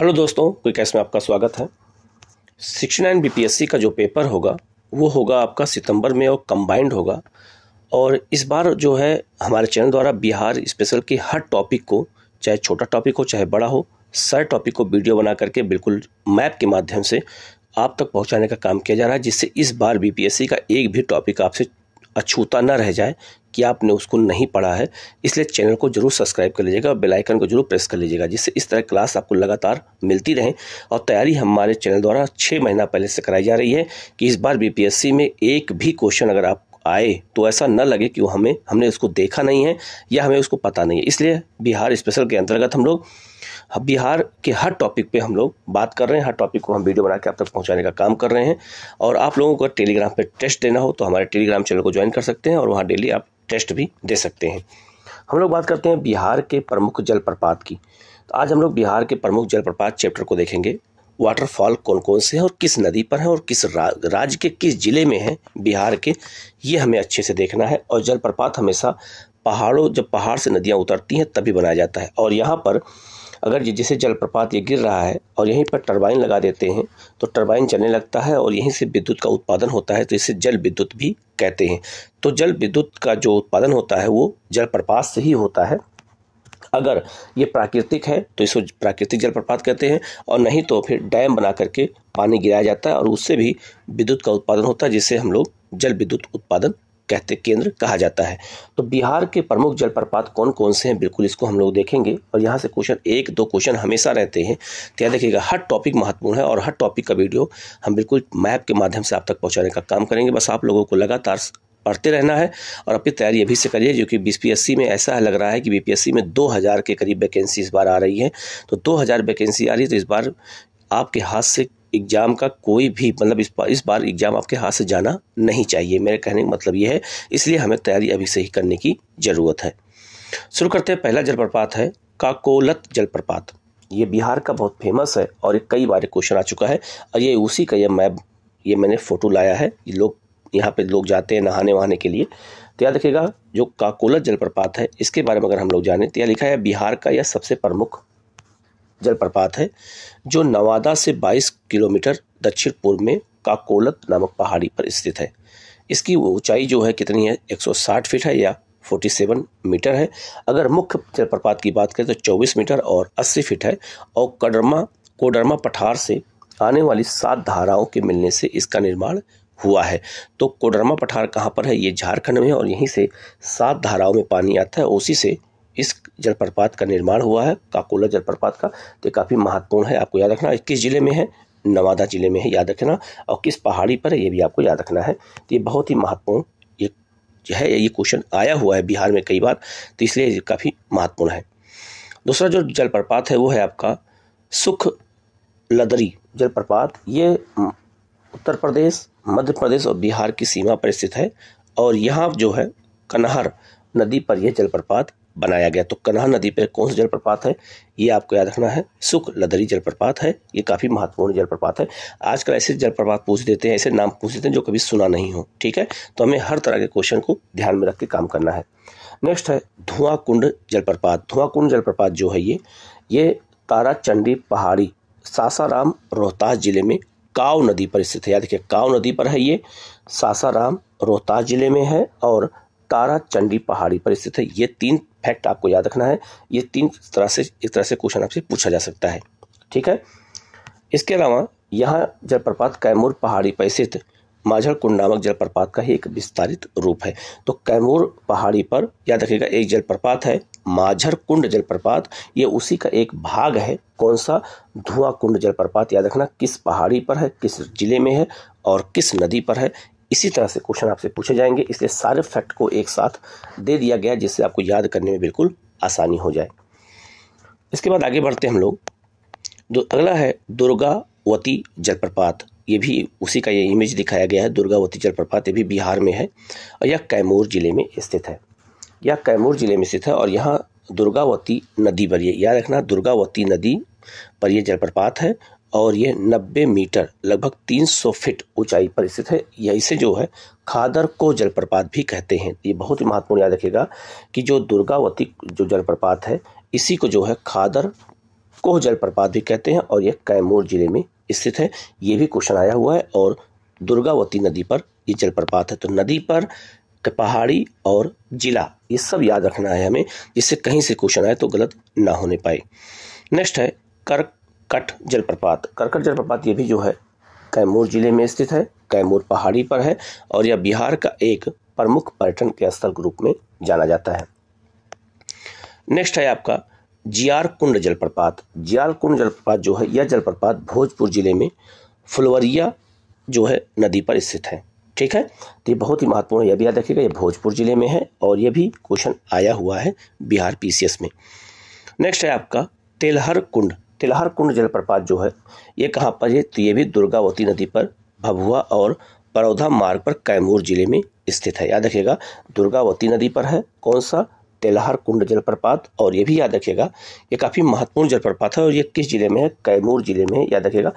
hello दोस्तों कोई quick में आपका स्वागत है सिक्सटी नाइन सी का जो पेपर होगा वो होगा आपका सितंबर में और कंबाइंड होगा और इस बार जो है हमारे चैनल द्वारा बिहार स्पेशल के हर टॉपिक को चाहे छोटा टॉपिक हो चाहे बड़ा हो सारे टॉपिक को वीडियो बना करके बिल्कुल मैप के माध्यम से आप तक पहुंचाने का काम किया जा रहा है जिससे इस बार बीपीएससी का एक भी टॉपिक आपसे अछूता ना रह जाए कि आपने उसको नहीं पढ़ा है इसलिए चैनल को जरूर सब्सक्राइब कर लीजिएगा और बेलाइकन को जरूर प्रेस कर लीजिएगा जिससे इस तरह क्लास आपको लगातार मिलती रहे और तैयारी हमारे चैनल द्वारा छः महीना पहले से कराई जा रही है कि इस बार बी में एक भी क्वेश्चन अगर आप आए तो ऐसा न लगे कि वो हमें हमने उसको देखा नहीं है या हमें उसको पता नहीं है इसलिए बिहार स्पेशल के अंतर्गत हम लोग बिहार के हर टॉपिक पे हम लोग बात कर रहे हैं हर टॉपिक को हम वीडियो बना के आप तक पहुंचाने का काम कर रहे हैं और आप लोगों को टेलीग्राम पे टेस्ट देना हो तो हमारे टेलीग्राम चैनल को ज्वाइन कर सकते हैं और वहाँ डेली आप टेस्ट भी दे सकते हैं हम लोग बात करते हैं बिहार के प्रमुख जलप्रपात की तो आज हम लोग बिहार के प्रमुख जलप्रपात चैप्टर को देखेंगे वाटरफॉल कौन कौन से हैं और किस नदी पर हैं और किस रा, राज्य के किस जिले में हैं बिहार के ये हमें अच्छे से देखना है और जलप्रपात हमेशा पहाड़ों जब पहाड़ से नदियाँ उतरती हैं तभी बनाया जाता है और यहाँ पर अगर जिसे जलप्रपात ये गिर रहा है और यहीं पर टरबाइन लगा देते हैं तो टरबाइन चलने लगता है और यहीं से विद्युत का उत्पादन होता है तो इसे जल विद्युत भी कहते हैं तो जल विद्युत का जो उत्पादन होता है वो जलप्रपात से ही होता है अगर ये प्राकृतिक है तो इसको प्राकृतिक जलप्रपात कहते हैं और नहीं तो फिर डैम बना करके पानी गिराया जाता है और उससे भी विद्युत का उत्पादन होता है जिससे हम लोग जल विद्युत उत्पादन कहते केंद्र कहा जाता है तो बिहार के प्रमुख जलप्रपात कौन कौन से हैं बिल्कुल इसको हम लोग देखेंगे और यहाँ से क्वेश्चन एक दो क्वेश्चन हमेशा रहते हैं तो यह देखिएगा हर टॉपिक महत्वपूर्ण है और हर टॉपिक का वीडियो हम बिल्कुल मैप के माध्यम से आप तक पहुँचाने का काम करेंगे बस आप लोगों को लगातार पढ़ते रहना है और अपनी तैयारी अभी से करिए जो कि बी में ऐसा लग रहा है कि बी में दो के करीब वैकेंसी इस बार आ रही है तो दो वैकेंसी आ रही है तो इस बार आपके हाथ से एग्ज़ाम का कोई भी मतलब इस बार इस बार एग्ज़ाम आपके हाथ से जाना नहीं चाहिए मेरे कहने का मतलब ये है इसलिए हमें तैयारी अभी से ही करने की ज़रूरत है शुरू करते हैं पहला जलप्रपात है काकोलत जलप्रपात ये बिहार का बहुत फेमस है और ये कई बार क्वेश्चन आ चुका है और ये उसी का यह मैप ये मैंने फ़ोटो लाया है ये लोग यहाँ पे लोग जाते हैं नहाने वहाने के लिए तो याद रखिएगा जो काकोलत जलप्रपात है इसके बारे में अगर हम लोग जाने तो यह लिखा है बिहार का यह सबसे प्रमुख जलप्रपात है जो नवादा से 22 किलोमीटर दक्षिण पूर्व में काकोलत नामक पहाड़ी पर स्थित है इसकी ऊंचाई जो है कितनी है 160 फीट है या 47 मीटर है अगर मुख्य जलप्रपात की बात करें तो 24 मीटर और 80 फीट है और कडरमा कोडरमा पठार से आने वाली सात धाराओं के मिलने से इसका निर्माण हुआ है तो कोडरमा पठार कहाँ पर है ये झारखंड में है और यहीं से सात धाराओं में पानी आता है उसी से इस जलप्रपात का निर्माण हुआ है काकोला जलप्रपात का तो काफ़ी महत्वपूर्ण है आपको याद रखना किस ज़िले में है नवादा ज़िले में है याद रखना और किस पहाड़ी पर है ये भी आपको याद रखना है तो ये बहुत ही महत्वपूर्ण ये जो है ये क्वेश्चन आया हुआ है बिहार में कई बार तो इसलिए काफ़ी महत्वपूर्ण है दूसरा जो जलप्रपात है वो है आपका सुख लदरी जलप्रपात ये उत्तर प्रदेश मध्य प्रदेश और बिहार की सीमा पर स्थित है और यहाँ जो है कन्हर नदी पर यह जलप्रपात बनाया गया तो कन्हा नदी पर कौन सा जलप्रपात है ये आपको याद रखना है सुख लदरी जलप्रपात है ये काफ़ी महत्वपूर्ण जलप्रपात है आजकल ऐसे जलप्रपात पूछ देते हैं ऐसे नाम पूछ देते हैं जो कभी सुना नहीं हो ठीक है तो हमें हर तरह के क्वेश्चन को ध्यान में रख के काम करना है नेक्स्ट है धुआं कुंड जलप्रपात धुआं कुंड जलप्रपात जो है ये ये चंडी पहाड़ी सासाराम रोहतास जिले में काव नदी पर स्थित है याद देखिए काव नदी पर है ये सासाराम रोहतास जिले में है और तारा चंडी पहाड़ी पर स्थित है ये तीन फैक्ट आपको याद रखना है ये तीन तरह से इस तरह से क्वेश्चन आपसे पूछा जा सकता है ठीक है इसके अलावा यहाँ जलप्रपात कैमूर पहाड़ी पर स्थित माझर कुंड नामक जलप्रपात का ही एक विस्तारित रूप है तो कैमूर पहाड़ी पर याद रखिएगा एक जलप्रपात है माझर कुंड जलप्रपात ये उसी का एक भाग है कौन सा धुआं कुंड जलप्रपात याद रखना किस पहाड़ी पर है किस जिले में है और किस नदी पर है इसी तरह से क्वेश्चन आपसे पूछे जाएंगे इसलिए सारे फैक्ट को एक साथ दे दिया गया जिससे आपको याद करने में बिल्कुल आसानी हो जाए इसके बाद आगे बढ़ते हैं हम लोग जो अगला है दुर्गावती जलप्रपात ये भी उसी का ये इमेज दिखाया गया है दुर्गावती जलप्रपात ये भी बिहार में है और यह कैमूर जिले में स्थित है यह कैमूर जिले में स्थित है और यहाँ दुर्गावती नदी पर यह याद रखना दुर्गावती नदी पर यह जलप्रपात है और ये 90 मीटर लगभग 300 फीट ऊंचाई पर स्थित है यह इसे जो है खादर को जलप्रपात भी कहते हैं ये बहुत ही महत्वपूर्ण याद रखेगा कि जो दुर्गावती जो जलप्रपात है इसी को जो है खादर को जलप्रपात भी कहते हैं और यह कैमूर जिले में स्थित है ये भी क्वेश्चन आया हुआ है और दुर्गावती नदी पर ये जलप्रपात है तो नदी पर पहाड़ी और जिला ये सब याद रखना है हमें जिससे कहीं से क्वेश्चन आए तो गलत ना होने पाए नेक्स्ट है कर्क कट जलप्रपात करकट जलप्रपात ये भी जो है कैमूर जिले में स्थित है कैमूर पहाड़ी पर है और यह बिहार का एक प्रमुख पर्यटन के स्थल के रूप में जाना जाता है नेक्स्ट है आपका जियार कुंड जलप्रपात जियार कुंड जलप्रपात जो है यह जलप्रपात भोजपुर जिले में फुलवरिया जो है नदी पर स्थित है ठीक है तो ये बहुत ही महत्वपूर्ण यह भी याद रखिएगा ये भोजपुर जिले में है और यह भी क्वेश्चन आया हुआ है बिहार पीसीएस में नेक्स्ट है आपका तेलहर कुंड तिलहार कुंड जलप्रपात जो है ये कहाँ पर है तो ये भी दुर्गावती नदी पर भभुआ और परौधा मार्ग पर कैमूर जिले में स्थित है याद रखिएगा दुर्गावती नदी पर है कौन सा तेलहर कुंड जलप्रपात और ये भी याद रखिएगा ये काफ़ी महत्वपूर्ण जलप्रपात है और ये किस जिले में है कैमूर जिले में याद रखिएगा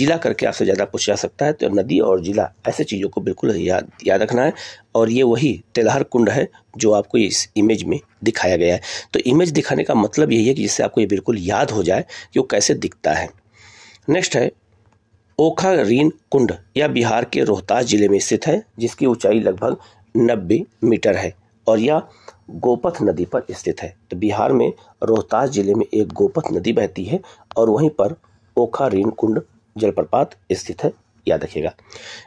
जिला करके आपसे ज़्यादा पूछा जा सकता है तो नदी और जिला ऐसे चीज़ों को बिल्कुल याद याद रखना है और ये वही तेलहर कुंड है जो आपको इस इमेज में दिखाया गया है तो इमेज दिखाने का मतलब यही है कि जिससे आपको ये बिल्कुल याद हो जाए कि वो कैसे दिखता है नेक्स्ट है ओखा रीन कुंड यह बिहार के रोहतास जिले में स्थित है जिसकी ऊंचाई लगभग 90 मीटर है और यह गोपथ नदी पर स्थित है तो बिहार में रोहतास जिले में एक गोपथ नदी बहती है और वहीं पर ओखा रीन कुंड जलप्रपात स्थित है याद रखिएगा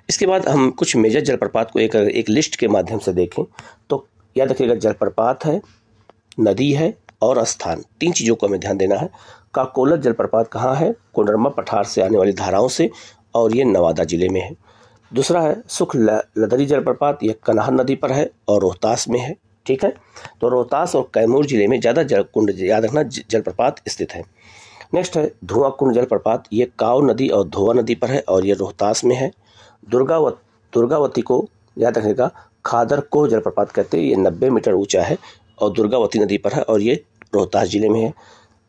इसके बाद हम कुछ मेजर जलप्रपात को एक एक लिस्ट के माध्यम से देखें तो याद रखिएगा जलप्रपात है नदी है और स्थान तीन चीज़ों को हमें ध्यान देना है काकोलत जलप्रपात कहाँ है कोडरमा पठार से आने वाली धाराओं से और ये नवादा जिले में है दूसरा है सुख लदरी जलप्रपात यह कन्हार नदी पर है और रोहतास में है ठीक है तो रोहतास और कैमूर जिले में ज़्यादा जल कुंड याद रखना जलप्रपात स्थित है नेक्स्ट है धुआं कुंड जलप्रपात ये काव नदी और धोवा नदी पर है और ये रोहतास में है दुर्गावत दुर्गावती को याद रखेगा खादर को जलप्रपात कहते हैं ये नब्बे मीटर ऊंचा है और दुर्गावती नदी पर है और ये रोहतास जिले में है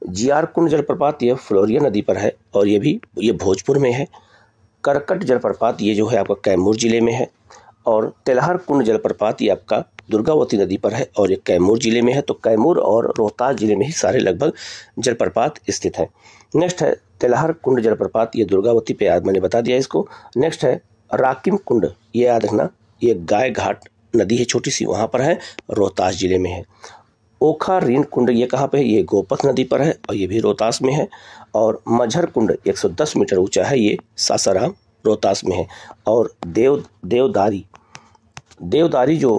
जियार कुंड जलप्रपात ये फ्लोरिया नदी पर है और ये भी ये भोजपुर में है करकट जलप्रपात ये जो है आपका कैमूर जिले में है और तेलहर कुंड जलप्रपात ये आपका दुर्गावती नदी पर है और ये कैमूर जिले में है तो कैमूर और रोहतास जिले में ही सारे लगभग जलप्रपात स्थित हैं नेक्स्ट है तेलहर कुंड जलप्रपात ये दुर्गावती पे मैंने बता दिया इसको नेक्स्ट है राकिम कुंड ये याद रखना ये गाय घाट नदी है छोटी सी वहाँ पर है रोहतास जिले में है ओखा रीन कुंड ये कहाँ पर है ये गोपथ नदी पर है और ये भी रोहतास में है और मझर कुंड एक मीटर ऊँचा है ये सासाराम रोहतास में है और देव देवदारी देवदारी जो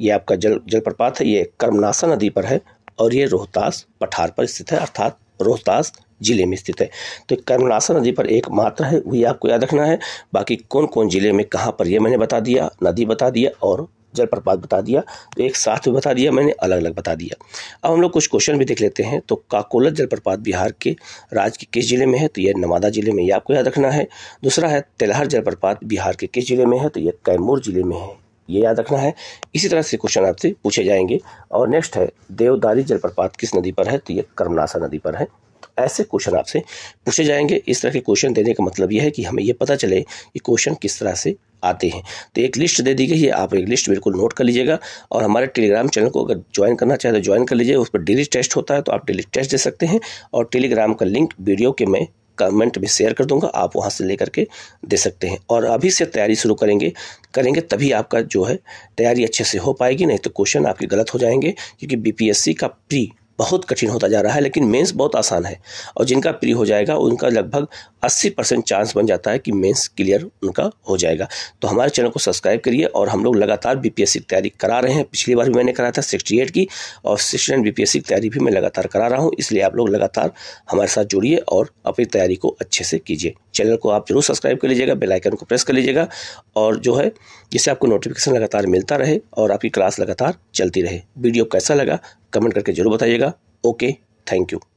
ये आपका जल जलप्रपात है ये कर्मनासा नदी पर है और ये रोहतास पठार पर स्थित है अर्थात रोहतास जिले में स्थित है तो कर्मनासा नदी पर एक मात्र है वही आपको याद रखना है बाकी कौन कौन ज़िले में कहाँ पर यह मैंने बता दिया नदी बता दिया और जलप्रपात बता दिया तो एक साथ भी बता दिया मैंने अलग अलग बता दिया अब हम लोग कुछ क्वेश्चन भी देख लेते हैं तो काकोलत जलप्रपात बिहार के राज्य के किस जिले में है तो यह नवादा जिले में ये आपको याद रखना है दूसरा है तेलहर जलप्रपात बिहार के किस जिले में है तो यह कैमूर जिले में है ये याद रखना है इसी तरह से क्वेश्चन आपसे पूछे जाएंगे और नेक्स्ट है देवदारी जलप्रपात किस नदी पर है तो ये कर्मनासा नदी पर है ऐसे क्वेश्चन आपसे पूछे जाएंगे इस तरह के क्वेश्चन देने का मतलब यह है कि हमें ये पता चले कि क्वेश्चन किस तरह से आते हैं तो एक लिस्ट दे दी गई है आप एक लिस्ट बिल्कुल नोट कर लीजिएगा और हमारे टेलीग्राम चैनल को अगर ज्वाइन करना चाहे तो ज्वाइन कर लीजिए उस पर डेली टेस्ट होता है तो आप डेली टेस्ट दे सकते हैं और टेलीग्राम का लिंक वीडियो के मैं कमेंट में शेयर कर दूंगा आप वहां से लेकर के दे सकते हैं और अभी से तैयारी शुरू करेंगे करेंगे तभी आपका जो है तैयारी अच्छे से हो पाएगी नहीं तो क्वेश्चन आपके गलत हो जाएंगे क्योंकि बीपीएससी का प्री बहुत कठिन होता जा रहा है लेकिन मेंस बहुत आसान है और जिनका प्री हो जाएगा उनका लगभग 80 परसेंट चांस बन जाता है कि मेंस क्लियर उनका हो जाएगा तो हमारे चैनल को सब्सक्राइब करिए और हम लोग लगातार बीपीएससी की तैयारी करा रहे हैं पिछली बार भी मैंने कराया था एट की और 69 बीपीएससी की तैयारी भी मैं लगातार करा रहा हूँ इसलिए आप लोग लगातार हमारे साथ जुड़िए और अपनी तैयारी को अच्छे से कीजिए चैनल को आप जरूर सब्सक्राइब कर लीजिएगा बेलाइकन को प्रेस कर लीजिएगा और जो है जिससे आपको नोटिफिकेशन लगातार मिलता रहे और आपकी क्लास लगातार चलती रहे वीडियो कैसा लगा कमेंट करके जरूर बताइएगा ओके थैंक यू